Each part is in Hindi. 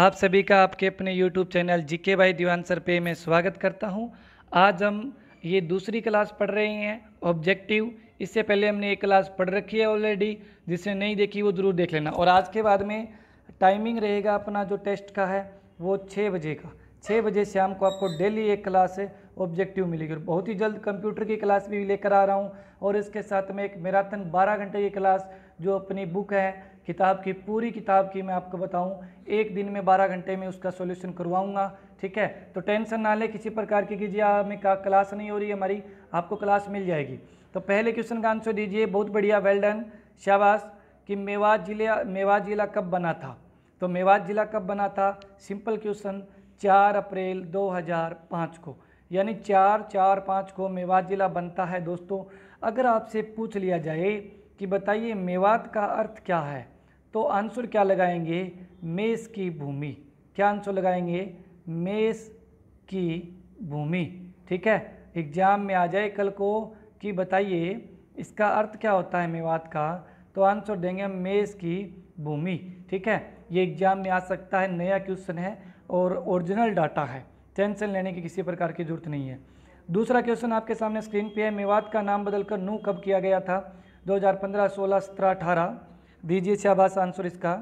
आप सभी का आपके अपने YouTube चैनल जी के बाई दीवान सर पे मैं स्वागत करता हूं आज हम ये दूसरी क्लास पढ़ रहे हैं ऑब्जेक्टिव इससे पहले हमने एक क्लास पढ़ रखी है ऑलरेडी जिसने नहीं देखी वो ज़रूर देख लेना और आज के बाद में टाइमिंग रहेगा अपना जो टेस्ट का है वो छः बजे का छः बजे शाम को आपको डेली एक क्लास ऑब्जेक्टिव मिलेगी और बहुत ही जल्द कंप्यूटर की क्लास भी लेकर आ रहा हूँ और इसके साथ में एक मैराथन 12 घंटे की क्लास जो अपनी बुक है किताब की पूरी किताब की मैं आपको बताऊँ एक दिन में बारह घंटे में उसका सोल्यूशन करवाऊँगा ठीक है तो टेंशन ना ले किसी प्रकार की कीजिए हमें का क्लास नहीं हो रही हमारी आपको क्लास मिल जाएगी तो पहले क्वेश्चन का आंसर दीजिए बहुत बढ़िया वेल डन शाबाश कि मेवात जिले मेवात जिला कब बना था तो मेवात जिला कब बना था सिंपल क्वेश्चन चार अप्रैल 2005 को यानी चार चार पाँच को मेवात ज़िला बनता है दोस्तों अगर आपसे पूछ लिया जाए कि बताइए मेवात का अर्थ क्या है तो आंसर क्या लगाएंगे मेस की भूमि क्या आंसर लगाएंगे मेस की भूमि ठीक है एग्ज़ाम में आ जाए कल को कि बताइए इसका अर्थ क्या होता है मेवात का तो आंसर देंगे हम मेस की भूमि ठीक है ये एग्ज़ाम में आ सकता है नया क्वेश्चन है और ओरिजिनल डाटा है टेंशन लेने की किसी प्रकार की जरूरत नहीं है दूसरा क्वेश्चन आपके सामने स्क्रीन पे है मेवात का नाम बदलकर नू कब किया गया था 2015, 16, 17, 18 दीजिए शाहबाश आंसर इसका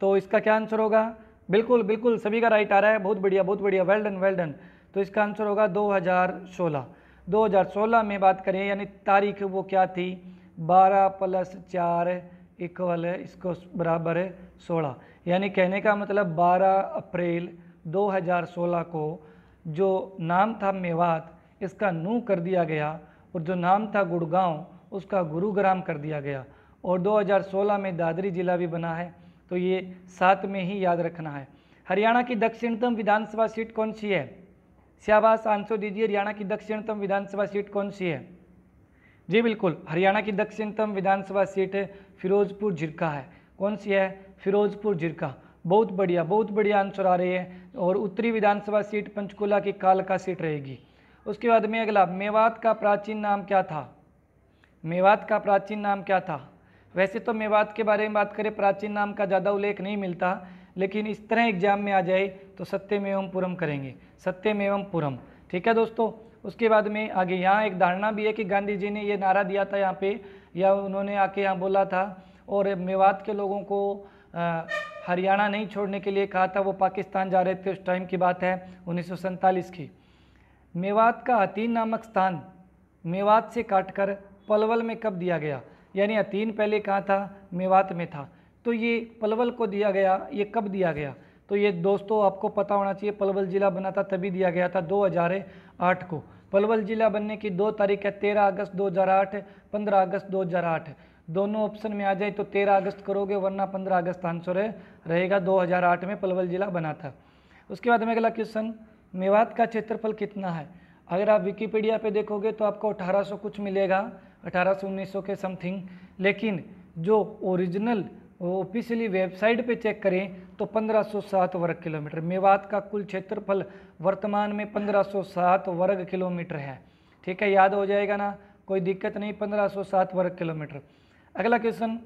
तो इसका क्या आंसर होगा बिल्कुल बिल्कुल सभी का राइट आ रहा है बहुत बढ़िया बहुत बढ़िया वेल डन वेल डन तो इसका आंसर होगा 2016 2016 में बात करें यानी तारीख वो क्या थी 12 प्लस चार इक्वल इसको बराबर है सोलह यानी कहने का मतलब बारह अप्रैल 2016 को जो नाम था मेवात इसका नू कर दिया गया और जो नाम था गुड़गांव उसका गुरुग्राम कर दिया गया और 2016 में दादरी जिला भी बना है तो ये साथ में ही याद रखना है हरियाणा की दक्षिणतम विधानसभा सीट कौन सी है श्याबास आंसर दीजिए हरियाणा की दक्षिणतम विधानसभा सीट कौन सी है जी बिल्कुल हरियाणा की दक्षिणतम विधानसभा सीट फिरोजपुर झिरका है कौन सी है फिरोजपुर झिरका बहुत बढ़िया बहुत बढ़िया आंसर आ रही है और उत्तरी विधानसभा सीट पंचकुला की कालका सीट रहेगी उसके बाद में अगला मेवात का प्राचीन नाम क्या था मेवात का प्राचीन नाम क्या था वैसे तो मेवात के बारे में बात करें प्राचीन नाम का ज़्यादा उल्लेख नहीं मिलता लेकिन इस तरह एग्जाम में आ जाए तो सत्यम एवं पुरम करेंगे सत्यम एवं पुरम ठीक है दोस्तों उसके बाद में आगे यहाँ एक धारणा भी है कि गांधी जी ने ये नारा दिया था यहाँ पे या उन्होंने आके यहाँ बोला था और मेवात के लोगों को आ, हरियाणा नहीं छोड़ने के लिए कहा था वो पाकिस्तान जा रहे थे उस टाइम की बात है उन्नीस की मेवात का हतीन नामक स्थान मेवात से काटकर पलवल में कब दिया गया यानी अतीन पहले कहाँ था मेवात में था तो ये पलवल को दिया गया ये कब दिया गया तो ये दोस्तों आपको पता होना चाहिए पलवल ज़िला बना था तभी दिया गया था 2008 को पलवल ज़िला बनने की दो तारीख है 13 अगस्त 2008 15 अगस्त 2008 दोनों ऑप्शन में आ जाए तो तेरह अगस्त करोगे वरना पंद्रह अगस्त आंसर है रहेगा 2008 में पलवल जिला बना था उसके बाद में अगला क्वेश्चन मेवात का क्षेत्रफल कितना है अगर आप विकीपीडिया पे देखोगे तो आपको 1800 कुछ मिलेगा 1800 सौ के समथिंग लेकिन जो ओरिजिनल ऑफिशियली वेबसाइट पे चेक करें तो 1507 वर्ग किलोमीटर मेवात का कुल क्षेत्रफल वर्तमान में 1507 वर्ग किलोमीटर है ठीक है याद हो जाएगा ना कोई दिक्कत नहीं 1507 वर्ग किलोमीटर अगला क्वेश्चन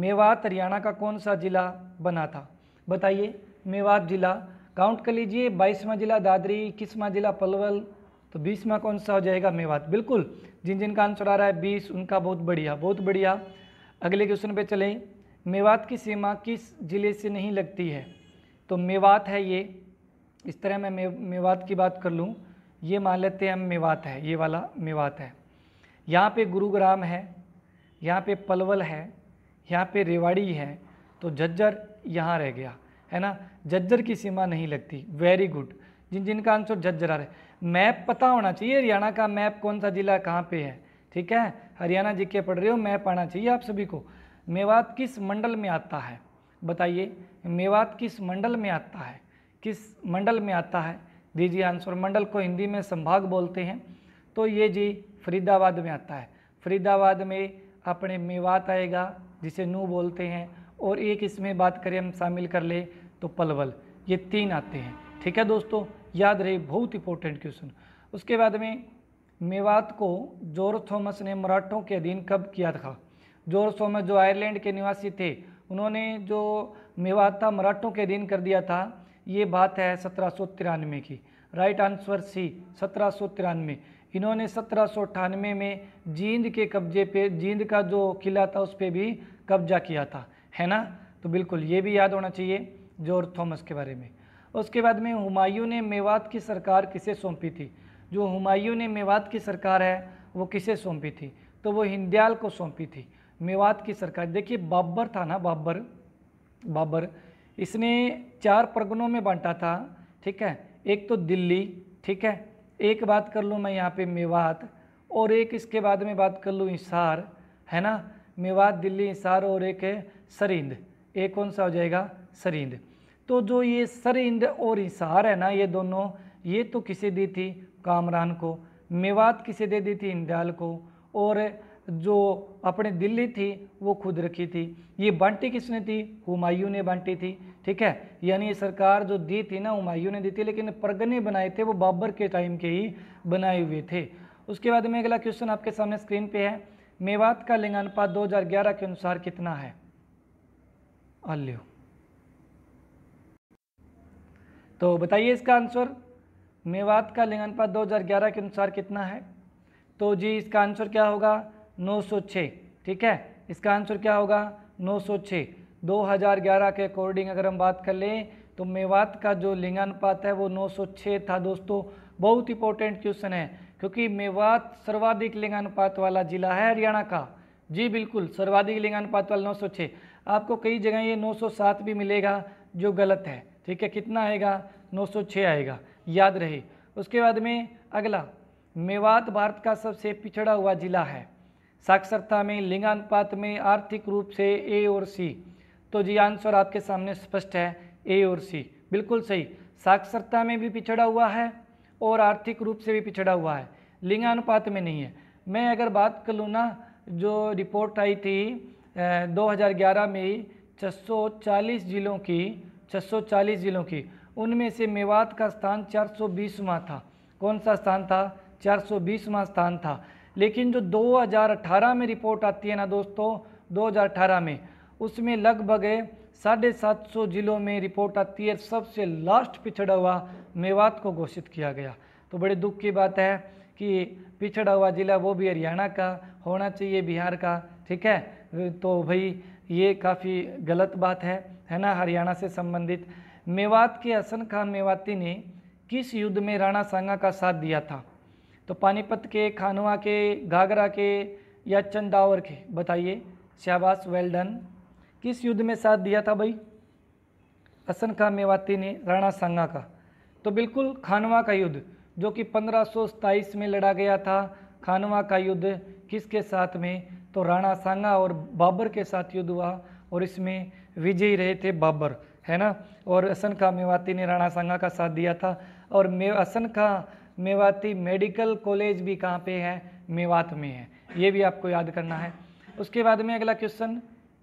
मेवात हरियाणा का कौन सा जिला बना था बताइए मेवात जिला काउंट कर लीजिए बाईसवां जिला दादरी इक्कीसवा जिला पलवल तो बीसवा कौन सा हो जाएगा मेवात बिल्कुल जिन जिन का आंसर आ रहा है बीस उनका बहुत बढ़िया बहुत बढ़िया अगले क्वेश्चन पे चलें मेवात की सीमा किस ज़िले से नहीं लगती है तो मेवात है ये इस तरह मैं मेवात की बात कर लूँ ये मान लेते हैं हम मेवात है ये वाला मेवात है यहाँ पे गुरुग्राम है यहाँ पे पलवल है यहाँ पे रेवाड़ी है तो जज्जर यहाँ रह गया है ना जज्जर की सीमा नहीं लगती वेरी गुड जिन जिनका आंसर जज्जर आ रहा है मैप पता होना चाहिए हरियाणा का मैप कौन सा ज़िला कहाँ पे है ठीक है हरियाणा जी के पढ़ रहे हो मैप आना चाहिए आप सभी को मेवात किस मंडल में आता है बताइए मेवात किस मंडल में आता है किस मंडल में आता है दीजिए आंसर मंडल को हिंदी में संभाग बोलते हैं तो ये जी फरीदाबाद में आता है फरीदाबाद में अपने मेवात आएगा जिसे नू बोलते हैं और एक इसमें बात करें हम शामिल कर ले तो पलवल ये तीन आते हैं ठीक है दोस्तों याद रहे बहुत इंपॉर्टेंट क्वेश्चन उसके बाद में मेवात को जोर थॉमस ने मराठों के अधीन कब किया था जोर थॉमस जो आयरलैंड के निवासी थे उन्होंने जो मेवात था मराठों के अधीन कर दिया था ये बात है सत्रह की राइट आंसर सी सत्रह इन्होंने सत्रह में जींद के कब्जे पे जींद का जो किला था उस पर भी कब्जा किया था है ना तो बिल्कुल ये भी याद होना चाहिए जॉर्ज थॉमस के बारे में उसके बाद में हुमायूं ने मेवात की सरकार किसे सौंपी थी जो हुमायूं ने मेवात की सरकार है वो किसे सौंपी थी तो वो हिंदयाल को सौंपी थी मेवात की सरकार देखिए बाबर था ना बाबर बाबर इसने चार परगनों में बांटा था ठीक है एक तो दिल्ली ठीक है एक बात कर लूँ मैं यहाँ पे मेवात और एक इसके बाद में बात कर लूँ इशार है ना मेवात दिल्ली इशार और एक है सरिंद एक कौन सा हो जाएगा सरिंद तो जो ये सरिंद और इशार है ना ये दोनों ये तो किसे दी थी कामरान को मेवात किसे दे दी थी इंदयाल को और जो अपने दिल्ली थी वो खुद रखी थी ये बांटी किसने थी हुमायूं ने बांटी थी ठीक है यानी ये सरकार जो दी थी ना हुमायूं ने दी थी लेकिन परगने बनाए थे वो बाबर के टाइम के ही बनाए हुए थे उसके बाद में अगला क्वेश्चन आपके सामने स्क्रीन पे है मेवात का लिंगानुपात 2011 के अनुसार कितना है अल्लू तो बताइए इसका आंसर मेवात का लिंगानुपात 2011 के अनुसार कितना है तो जी इसका आंसर क्या होगा 906 ठीक है इसका आंसर क्या होगा 906 2011 के अकॉर्डिंग अगर हम बात कर लें तो मेवात का जो लिंगानुपात है वो 906 था दोस्तों बहुत इंपॉर्टेंट क्वेश्चन है क्योंकि मेवात सर्वाधिक लिंगानुपात वाला जिला है हरियाणा का जी बिल्कुल सर्वाधिक लिंगानुपात वाला नौ आपको कई जगह ये नौ भी मिलेगा जो गलत है ठीक है कितना आएगा नौ आएगा याद रहे उसके बाद में अगला मेवात भारत का सबसे पिछड़ा हुआ जिला है साक्षरता में लिंगानुपात में आर्थिक रूप से ए और सी तो जी आंसर आपके सामने स्पष्ट है ए और सी बिल्कुल सही साक्षरता में भी पिछड़ा हुआ है और आर्थिक रूप से भी पिछड़ा हुआ है लिंगानुपात में नहीं है मैं अगर बात कर लूँ ना जो रिपोर्ट आई थी ए, 2011 में 640 जिलों की 640 जिलों की उनमें से मेवात का स्थान 420वां था कौन सा स्थान था 420वां स्थान था लेकिन जो 2018 में रिपोर्ट आती है ना दोस्तों 2018 में उसमें लगभग साढ़े सात सौ जिलों में रिपोर्ट आती है सबसे लास्ट पिछड़ा हुआ मेवात को घोषित किया गया तो बड़े दुख की बात है कि पिछड़ा हुआ ज़िला वो भी हरियाणा का होना चाहिए बिहार का ठीक है तो भाई ये काफ़ी गलत बात है है ना हरियाणा से संबंधित मेवात के हसन खान मेवाती ने किस युद्ध में राणा सांगा का साथ दिया था तो पानीपत के खानवा के घाघरा के या चंदावर के बताइए शाबाश वेल डन किस युद्ध में साथ दिया था भाई असन खां मेवाती ने राणा सांगा का तो बिल्कुल खानवा का युद्ध जो कि पंद्रह में लड़ा गया था खानवा का युद्ध किसके साथ में तो राणा सांगा और बाबर के साथ युद्ध हुआ और इसमें विजयी रहे थे बाबर है ना और असन खां मेवाती ने राणा सांगा का साथ दिया था और मे असन खां मेवाती मेडिकल कॉलेज भी कहाँ पे है मेवात में है ये भी आपको याद करना है उसके बाद में अगला क्वेश्चन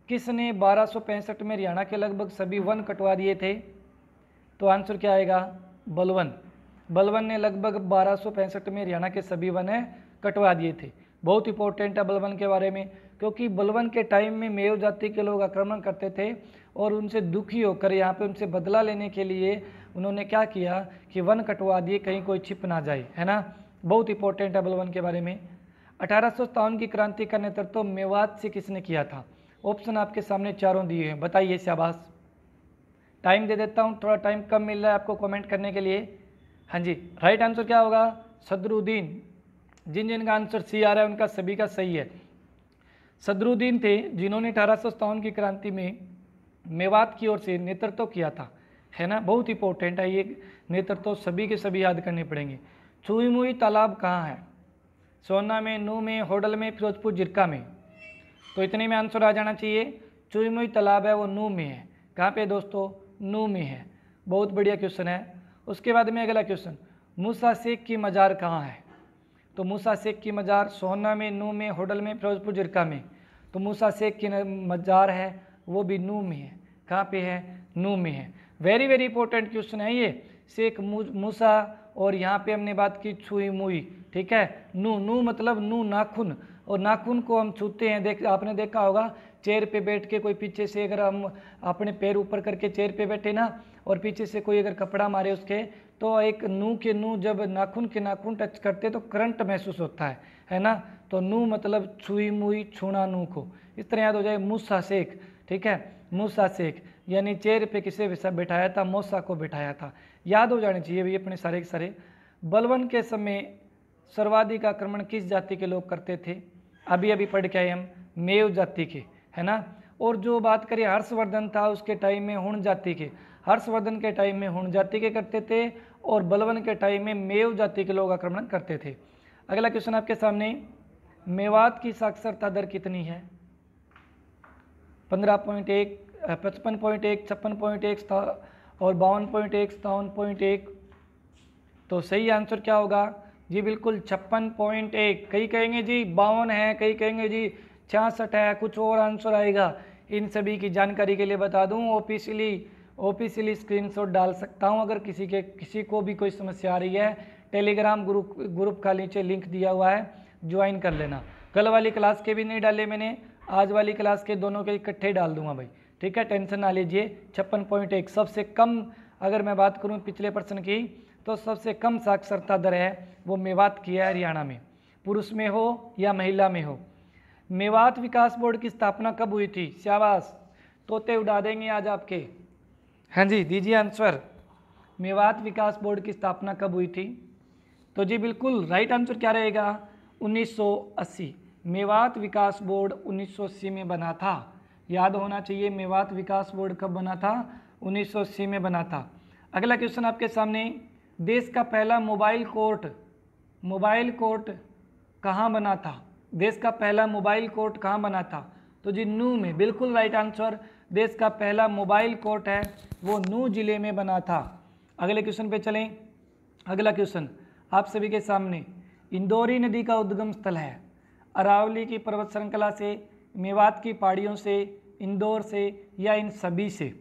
किसने बारह में हरियाणा के लगभग सभी वन कटवा दिए थे तो आंसर क्या आएगा बलवन बलवन ने लगभग बारह में हरियाणा के सभी वन कटवा दिए थे बहुत इंपॉर्टेंट है बलवन के बारे में क्योंकि बलवन के टाइम में मेव जाति के लोग आक्रमण करते थे और उनसे दुखी होकर यहाँ पे उनसे बदला लेने के लिए उन्होंने क्या किया कि वन कटवा दिए कहीं कोई छिप ना जाए है ना बहुत इंपॉर्टेंट है बलवन के बारे में अठारह की क्रांति का नेतृत्व तो मेवात से किसने किया था ऑप्शन आपके सामने चारों दिए हैं बताइए शाबाश टाइम दे देता हूँ थोड़ा टाइम कम मिल रहा है आपको कमेंट करने के लिए हाँ जी राइट आंसर क्या होगा सदरुद्दीन जिन जिन का आंसर सी आ रहा है उनका सभी का सही है सदरुद्दीन थे जिन्होंने अठारह की क्रांति में मेवात की ओर से नेतृत्व तो किया था है ना बहुत इंपॉर्टेंट है ये नेतृत्व तो सभी के सभी याद करने पड़ेंगे चुईमुई तालाब कहाँ है सोना में नू में होटल में फिरोजपुर जिरका में तो इतने में आंसर आ जाना चाहिए चुईमुई तालाब है वो नू में है कहाँ पे दोस्तों नू में है बहुत बढ़िया क्वेश्चन है उसके बाद में अगला क्वेश्चन मूसा शेख की मज़ार कहाँ है तो मूसा शेख की मज़ार सोहना में नू में होटल में फिरोजपुर जिरका में तो मूसा शेख की मज़ार है वो भी नू में है कहाँ पे है नू में है वेरी वेरी इंपॉर्टेंट क्वेश्चन है ये शेख मूसा और यहाँ पे हमने बात की छुई मुई ठीक है नू नू मतलब नू नाखुन और नाखून को हम छूते हैं देख आपने देखा होगा चेयर पे बैठ के कोई पीछे से अगर हम अपने पैर ऊपर करके चेयर पे बैठे ना और पीछे से कोई अगर कपड़ा मारे उसके तो एक नू के नू जब नाखून के नाखून टच करते तो करंट महसूस होता है है ना तो नू मतलब छुई मुई छूना नू को इस तरह याद हो जाए मूसा शेख ठीक है मूसा शेख यानी चेयर पे किसे बैठाया था मौसा को बैठाया था याद हो जाने चाहिए भाई अपने सारे के सारे बलवन के समय सर्वाधिक आक्रमण किस जाति के लोग करते थे अभी अभी पढ़ के आए हम मेव जाति के है ना और जो बात करें हर्षवर्धन था उसके टाइम में हुण जाति के हर्षवर्धन के टाइम में हुण जाति के करते थे और बलवन के टाइम में मेव जाति के लोग आक्रमण करते थे अगला क्वेश्चन आपके सामने मेवात की साक्षरता दर कितनी है पंद्रह पॉइंट एक पचपन पॉइंट एक छप्पन पॉइंट एक और बावन पॉइंट एक सतावन पॉइंट एक तो सही आंसर क्या होगा जी बिल्कुल छप्पन पॉइंट एक कई कहेंगे जी बावन है कई कहेंगे जी छियासठ है कुछ और आंसर आएगा इन सभी की जानकारी के लिए बता दूँ ऑफिशियली ऑफिशियली स्क्रीनशॉट डाल सकता हूँ अगर किसी के किसी को भी कोई समस्या आ रही है टेलीग्राम ग्रुप ग्रुप का नीचे लिंक दिया हुआ है ज्वाइन कर लेना कल वाली क्लास के भी नहीं डाले मैंने आज वाली क्लास के दोनों के इकट्ठे डाल दूंगा भाई ठीक है टेंशन ना लीजिए छप्पन पॉइंट एक सबसे कम अगर मैं बात करूँ पिछले पर्सन की तो सबसे कम साक्षरता दर है वो मेवात की है हरियाणा में पुरुष में हो या महिला में हो मेवात विकास बोर्ड की स्थापना कब हुई थी शाबाश तोते उड़ा देंगे आज आपके हाँ जी दीजिए आंसर मेवात विकास बोर्ड की स्थापना कब हुई थी तो जी बिल्कुल राइट आंसर क्या रहेगा 1980 मेवात विकास बोर्ड 1980 में बना था याद होना चाहिए मेवात विकास बोर्ड कब बना था 1980 में बना था अगला क्वेश्चन आपके सामने देश का पहला मोबाइल कोर्ट मोबाइल कोर्ट कहाँ बना था देश का पहला मोबाइल कोर्ट कहाँ बना था तो जी नू में बिल्कुल राइट आंसर देश का पहला मोबाइल कोर्ट है वो नू जिले में बना था अगले क्वेश्चन पे चलें अगला क्वेश्चन आप सभी के सामने इंदौरी नदी का उद्गम स्थल है अरावली की पर्वत श्रृंखला से मेवात की पहाड़ियों से इंदौर से या इन सभी से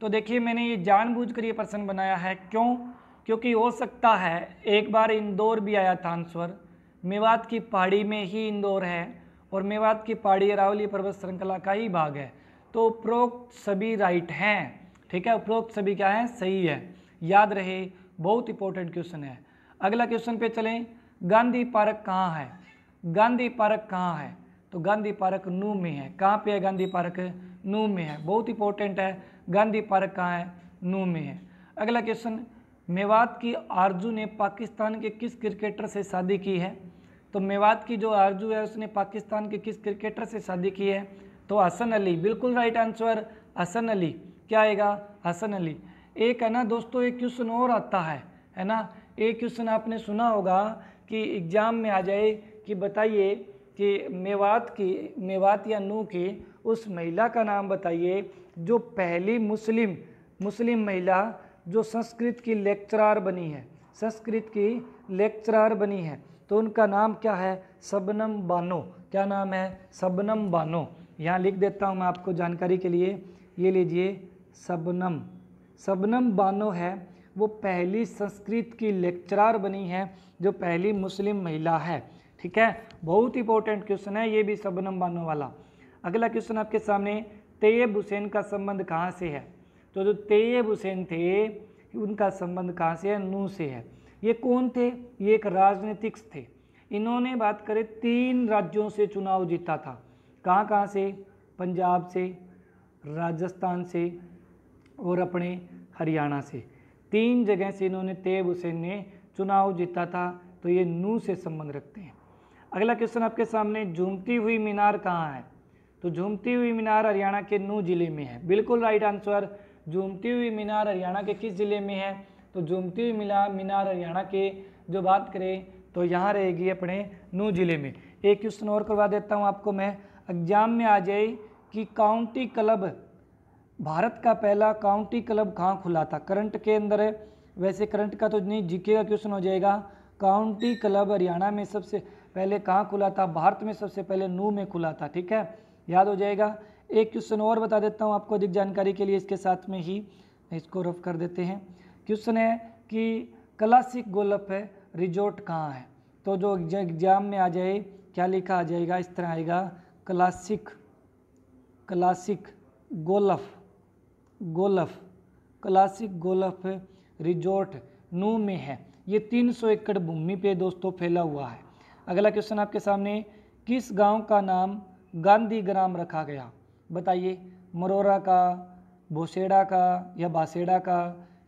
तो देखिए मैंने ये जानबूझकर ये प्रश्न बनाया है क्यों क्योंकि हो सकता है एक बार इंदौर भी आया था आंसर मेवात की पहाड़ी में ही इंदौर है और मेवात की पहाड़ी अरावली पर्वत श्रृंखला का ही भाग है तो उपरोक्त सभी राइट हैं ठीक है उपरोक्त सभी क्या है सही है याद रहे बहुत इंपॉर्टेंट क्वेश्चन है अगला क्वेश्चन पे चलें गांधी पार्क कहाँ है गांधी पार्क कहाँ है तो गांधी पार्क नू में है कहाँ पे है गांधी पार्क नू में है बहुत इंपॉर्टेंट है गांधी पार्क कहाँ है नू में है अगला क्वेश्चन मेवात की आरजू ने पाकिस्तान के किस क्रिकेटर से शादी की है तो मेवात की जो आरजू है उसने पाकिस्तान के किस क्रिकेटर से शादी की है तो हसन अली बिल्कुल राइट आंसर हसन अली क्या आएगा हसन अली एक है ना दोस्तों एक क्वेश्चन और आता है है ना एक क्वेश्चन आपने सुना होगा कि एग्ज़ाम में आ जाए कि बताइए कि मेवात की मेवात या नू की उस महिला का नाम बताइए जो पहली मुस्लिम मुस्लिम महिला जो संस्कृत की लेक्चरार बनी है संस्कृत की लेक्चरार बनी है तो उनका नाम क्या है सबनम बानो क्या नाम है सबनम बानो यहाँ लिख देता हूँ मैं आपको जानकारी के लिए ये लीजिए सबनम सबनम बानो है वो पहली संस्कृत की लेक्चरार बनी है जो पहली मुस्लिम महिला है ठीक है बहुत इंपॉर्टेंट क्वेश्चन है ये भी सबनम बानो वाला अगला क्वेश्चन आपके सामने तेयब हुसैन का संबंध कहाँ से है तो जो तैयब हुसैन थे उनका संबंध कहाँ से है नू से है ये कौन थे ये एक राजनीतिक थे इन्होंने बात करें तीन राज्यों से चुनाव जीता था कहाँ कहाँ से पंजाब से राजस्थान से और अपने हरियाणा से तीन जगह से इन्होंने तेब हुसैन ने चुनाव जीता था तो ये नू से संबंध रखते हैं अगला क्वेश्चन आपके सामने झूमती हुई मीनार कहाँ है तो झूमती हुई मीनार हरियाणा के नू जिले में है बिल्कुल राइट आंसर झूमती हुई मीनार हरियाणा के किस ज़िले में है तो झूमती हुई मिला मीनार हरियाणा के जो बात करें तो यहाँ रहेगी अपने नू ज़िले में एक क्वेश्चन और करवा देता हूँ आपको मैं एग्जाम में आ जाए कि काउंटी क्लब भारत का पहला काउंटी क्लब कहाँ खुला था करंट के अंदर है वैसे करंट का तो नहीं जीके का क्वेश्चन हो जाएगा काउंटी क्लब हरियाणा में सबसे पहले कहाँ खुला था भारत में सबसे पहले नू में खुला था ठीक है याद हो जाएगा एक क्वेश्चन और बता देता हूँ आपको अधिक जानकारी के लिए इसके साथ में ही इसको रफ कर देते हैं क्वेश्चन है कि क्लासिक गोलप है रिजोर्ट कहाँ है तो जो एग्जाम में आ जाए क्या लिखा आ जाएगा इस तरह आएगा classic classic golf golf classic golf resort Nuh में है ये 300 एकड़ भूमि पे दोस्तों फैला हुआ है अगला क्वेश्चन आपके सामने किस गांव का नाम गांधी ग्राम रखा गया बताइए मरोरा का भोसेड़ा का या बासेड़ा का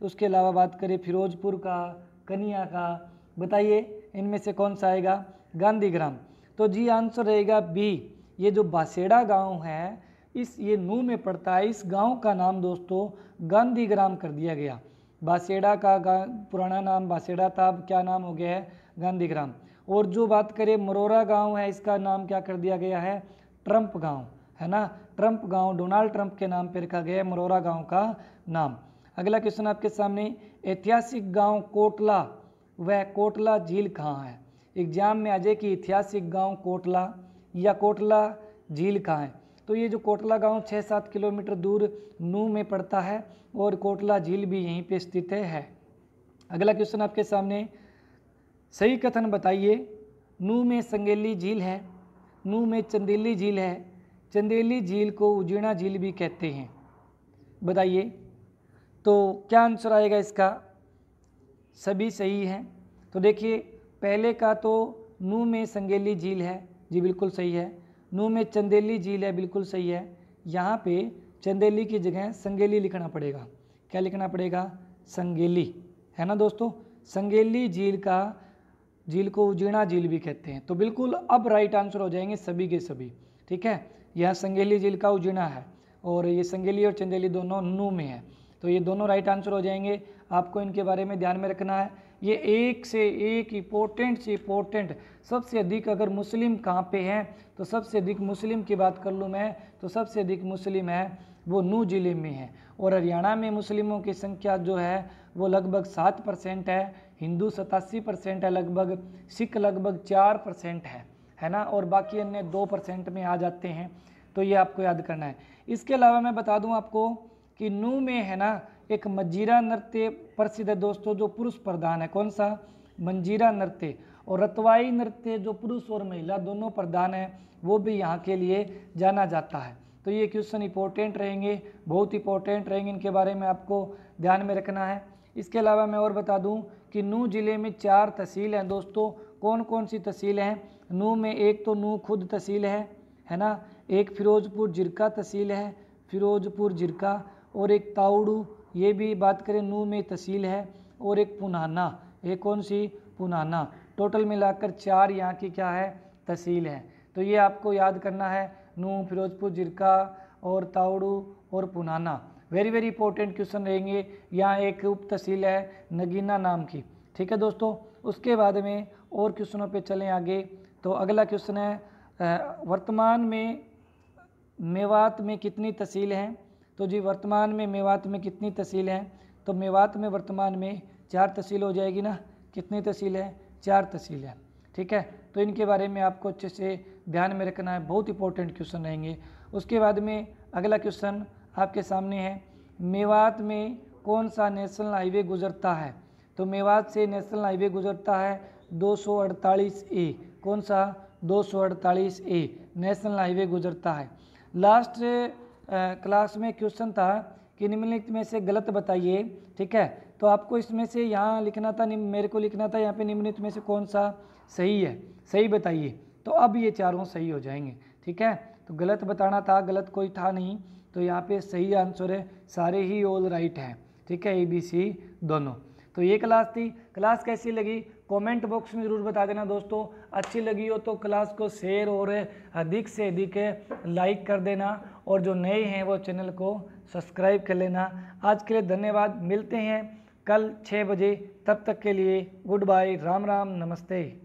उसके अलावा बात करें फिरोजपुर का कनिया का बताइए इनमें से कौन सा आएगा गांधीग्राम तो जी आंसर रहेगा बी ये जो बासेड़ा गांव है इस ये नू में पड़ता है इस गांव का नाम दोस्तों गांधीग्राम कर दिया गया बासेड़ा का पुराना नाम बासेड़ा था क्या नाम हो गया है गांधीग्राम और जो बात करें मरोरा गांव है इसका नाम क्या कर दिया गया है ट्रंप गांव है ना ट्रंप गांव डोनाल्ड ट्रंप के नाम पर रखा गया है मरोरा गांव का नाम अगला क्वेश्चन आपके सामने ऐतिहासिक गांव कोटला वह कोटला झील कहाँ है एग्जाम में आ जाए कि ऐतिहासिक गांव कोटला या कोटला झील कहाँ है तो ये जो कोटला गांव छः सात किलोमीटर दूर नू में पड़ता है और कोटला झील भी यहीं पर स्थित है अगला क्वेश्चन आपके सामने सही कथन बताइए नू में संगेली झील है नू में चंदेली झील है चंदेली झील को उजीणा झील भी कहते हैं बताइए तो क्या आंसर आएगा इसका सभी सही हैं तो देखिए पहले का तो नू में संगेली झील है जी बिल्कुल सही है नू में चंदेली झील है बिल्कुल सही है यहाँ पे चंदेली की जगह संगेली लिखना पड़ेगा क्या लिखना पड़ेगा संगेली है ना दोस्तों संगेली झील का झील को उजीणा झील भी कहते हैं तो बिल्कुल अब राइट आंसर हो जाएंगे सभी के सभी ठीक है यह संगेली झील का उजिना है और ये संगेली और चंदेली दोनों नू में है तो ये दोनों राइट आंसर हो जाएंगे आपको इनके बारे में ध्यान में रखना है ये एक से एक इम्पोर्टेंट से इम्पोर्टेंट सबसे अधिक अगर मुस्लिम कहाँ पे हैं तो सबसे अधिक मुस्लिम की बात कर लूँ मैं तो सबसे अधिक मुस्लिम है वो नू जिले में है और हरियाणा में मुस्लिमों की संख्या जो है वो लगभग सात परसेंट है हिंदू सतासी परसेंट है लगभग सिख लगभग चार परसेंट है है ना और बाकी अन्य दो परसेंट में आ जाते हैं तो ये आपको याद करना है इसके अलावा मैं बता दूं आपको कि नू में है ना एक मंजीरा नृत्य प्रसिद्ध है दोस्तों जो पुरुष प्रधान है कौन सा मंजीरा नृत्य और रतवाई नृत्य जो पुरुष और महिला दोनों प्रधान है वो भी यहाँ के लिए जाना जाता है तो ये क्वेश्चन इंपॉर्टेंट रहेंगे बहुत इंपॉर्टेंट रहेंगे इनके बारे में आपको ध्यान में रखना है इसके अलावा मैं और बता दूं कि नू जिले में चार तहसील हैं दोस्तों कौन कौन सी तहसील हैं नू में एक तो नू खुद तहसील है है ना एक फ़िरोज़पुर जिरका तहसील है फ़िरोज़पुर जिरका और एक ताउड़ू ये भी बात करें नू में तहसील है और एक पुनाना ये कौन सी पुनाना टोटल मिलाकर चार यहाँ की क्या है तहसील है तो ये आपको याद करना है नू फिरोजपुर जिरका और ताउड़ू और Punhana very very important question रहेंगे यहाँ एक उप तहसील है नगीना नाम की ठीक है दोस्तों उसके बाद में और क्वेश्चनों पे चलें आगे तो अगला क्वेश्चन है वर्तमान में मेवात में कितनी तहसील हैं तो जी वर्तमान में मेवात में कितनी तहसील हैं तो मेवात में वर्तमान में चार तहसील हो जाएगी ना कितनी तहसील है चार तहसील है ठीक है तो इनके बारे में आपको अच्छे से ध्यान में रखना है बहुत इंपॉर्टेंट क्वेश्चन रहेंगे उसके बाद में अगला क्वेश्चन आपके सामने है मेवात में कौन सा नेशनल हाईवे गुजरता है तो मेवात से नेशनल हाईवे गुजरता है दो ए कौन सा दो सौ अड़तालीस ए नेशनल हाईवे गुजरता है लास्ट क्लास में क्वेश्चन था कि निम्नलिखित में से गलत बताइए ठीक है तो आपको इसमें से यहाँ लिखना था मेरे को लिखना था यहाँ पे निम्नलिखित में से कौन सा सही है सही बताइए तो अब ये चारों सही हो जाएंगे ठीक है तो गलत बताना था गलत कोई था नहीं तो यहाँ पे सही आंसर है सारे ही ऑल राइट हैं ठीक है ए बी सी दोनों तो ये क्लास थी क्लास कैसी लगी कमेंट बॉक्स में ज़रूर बता देना दोस्तों अच्छी लगी हो तो क्लास को शेयर और अधिक से अधिक लाइक कर देना और जो नए हैं वो चैनल को सब्सक्राइब कर लेना आज के लिए धन्यवाद मिलते हैं कल छः बजे तब तक के लिए गुड बाय राम राम नमस्ते